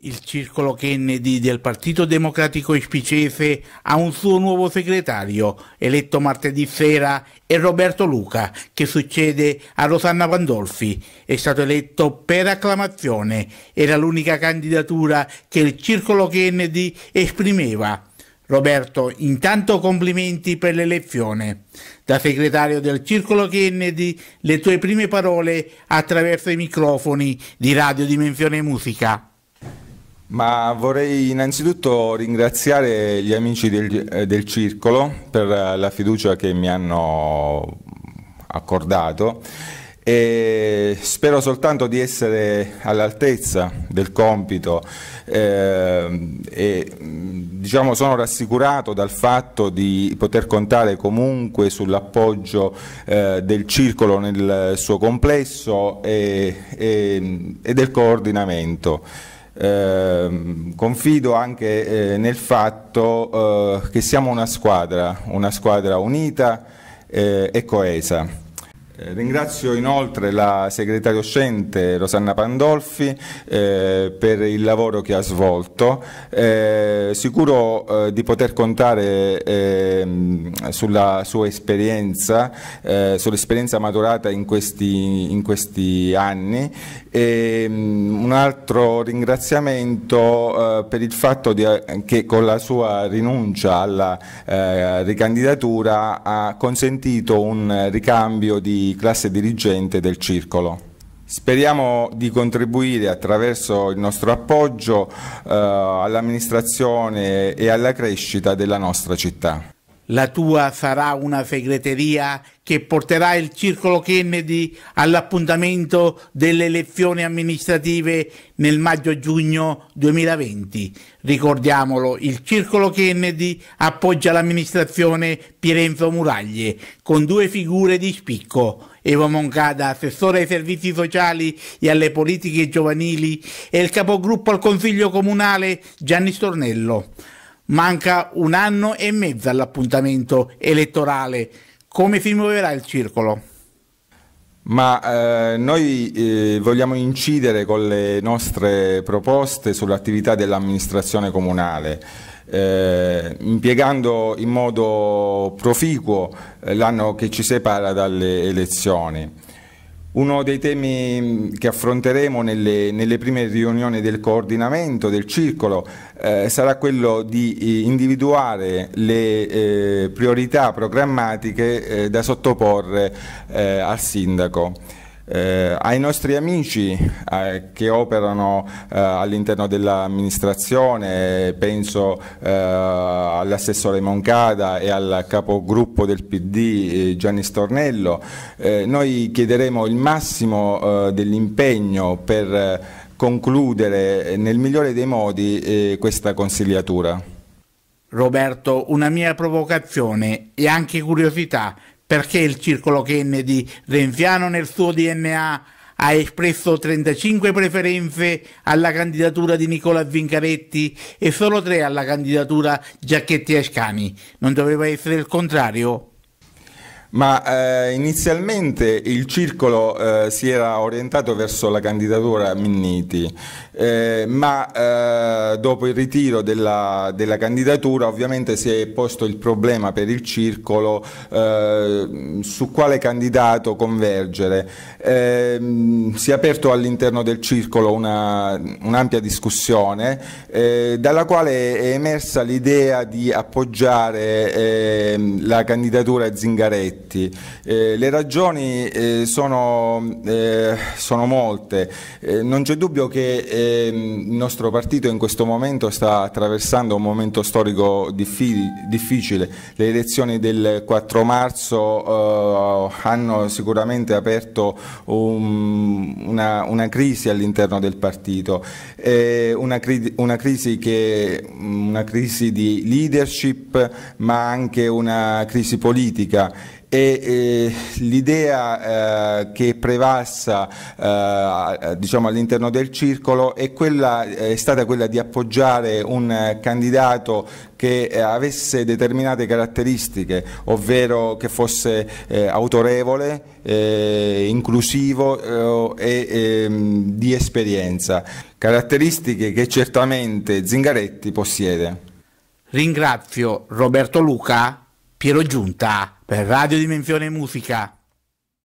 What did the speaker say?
Il circolo Kennedy del Partito Democratico Ispicese ha un suo nuovo segretario, eletto martedì sera, è Roberto Luca, che succede a Rosanna Pandolfi. È stato eletto per acclamazione, era l'unica candidatura che il circolo Kennedy esprimeva. Roberto, intanto complimenti per l'elezione. Da segretario del Circolo Kennedy, le tue prime parole attraverso i microfoni di Radio Dimensione Musica. Ma vorrei innanzitutto ringraziare gli amici del, eh, del, Circolo per la fiducia che mi hanno accordato e spero soltanto di essere all'altezza del compito eh, e diciamo, sono rassicurato dal fatto di poter contare comunque sull'appoggio eh, del Circolo nel suo complesso e, e, e del coordinamento. Ehm, confido anche eh, nel fatto eh, che siamo una squadra, una squadra unita eh, e coesa. Eh, ringrazio inoltre la segretaria uscente Rosanna Pandolfi eh, per il lavoro che ha svolto, eh, sicuro eh, di poter contare ehm, sulla sua esperienza, eh, sull'esperienza maturata in questi, in questi anni. E, ehm, un altro ringraziamento per il fatto di, che con la sua rinuncia alla ricandidatura ha consentito un ricambio di classe dirigente del circolo. Speriamo di contribuire attraverso il nostro appoggio eh, all'amministrazione e alla crescita della nostra città. La tua sarà una segreteria che porterà il circolo Kennedy all'appuntamento delle elezioni amministrative nel maggio-giugno 2020. Ricordiamolo, il circolo Kennedy appoggia l'amministrazione Pierenzo Muraglie con due figure di spicco. Evo Moncada, assessore ai servizi sociali e alle politiche giovanili e il capogruppo al Consiglio Comunale Gianni Stornello. Manca un anno e mezzo all'appuntamento elettorale. Come si muoverà il circolo? Ma eh, noi eh, vogliamo incidere con le nostre proposte sull'attività dell'amministrazione comunale. Eh, impiegando in modo proficuo eh, l'anno che ci separa dalle elezioni. Uno dei temi mm, che affronteremo nelle, nelle prime riunioni del coordinamento, del circolo, eh, sarà quello di eh, individuare le eh, priorità programmatiche eh, da sottoporre eh, al sindaco. Eh, ai nostri amici eh, che operano eh, all'interno dell'amministrazione, penso eh, all'assessore Moncada e al capogruppo del PD eh, Gianni Stornello, eh, noi chiederemo il massimo dell'impegno per concludere nel migliore dei modi questa consigliatura. Roberto, una mia provocazione e anche curiosità perché il circolo Kennedy, Renziano nel suo DNA ha espresso 35 preferenze alla candidatura di Nicola Vincaretti e solo 3 alla candidatura Giacchetti Ascani. Non doveva essere il contrario? Ma eh, inizialmente il circolo eh, si era orientato verso la candidatura Minniti, eh, ma eh, dopo il ritiro della, della, candidatura ovviamente si è posto il problema per il circolo eh, su quale candidato convergere. Ehm, si è aperto all'interno del circolo un'ampia un discussione eh, dalla quale è emersa l'idea di appoggiare ehm, la candidatura Zingaretti effetti. Eh, le ragioni eh, sono, eh, sono, molte, eh, non c'è dubbio che ehm, il nostro partito in questo momento sta attraversando un momento storico difficile, le elezioni del 4 marzo eh, hanno sicuramente aperto un, una, una, crisi all'interno del partito, una, cri una, crisi che, una crisi di leadership ma anche una crisi politica e l'idea eh, che è prevassa eh, diciamo all'interno del circolo è, quella, è, stata quella di appoggiare un candidato che eh, avesse determinate caratteristiche, ovvero che fosse autorevole, inclusivo e ehm, di esperienza, caratteristiche che certamente Zingaretti possiede. Ringrazio Roberto Luca Piero Giunta per Radio Dimensione Musica.